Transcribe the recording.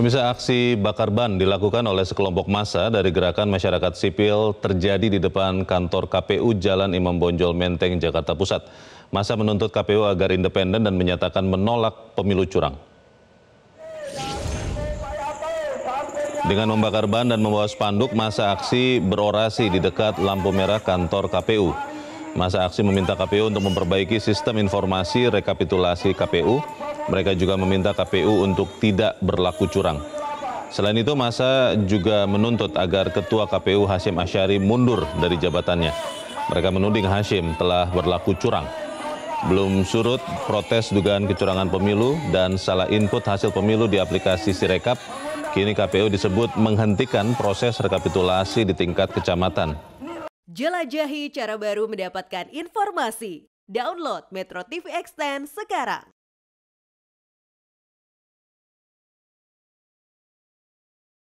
Pemirsa aksi bakar ban dilakukan oleh sekelompok massa dari gerakan masyarakat sipil terjadi di depan kantor KPU Jalan Imam Bonjol Menteng, Jakarta Pusat. Masa menuntut KPU agar independen dan menyatakan menolak pemilu curang. Dengan membakar ban dan membawa spanduk, masa aksi berorasi di dekat lampu merah kantor KPU. Masa aksi meminta KPU untuk memperbaiki sistem informasi rekapitulasi KPU mereka juga meminta KPU untuk tidak berlaku curang. Selain itu, masa juga menuntut agar Ketua KPU Hashim Ashari mundur dari jabatannya. Mereka menuding Hashim telah berlaku curang. Belum surut protes dugaan kecurangan pemilu dan salah input hasil pemilu di aplikasi Sirekap, kini KPU disebut menghentikan proses rekapitulasi di tingkat kecamatan. Jelajahi cara baru mendapatkan informasi. Download Metro TV Extend sekarang.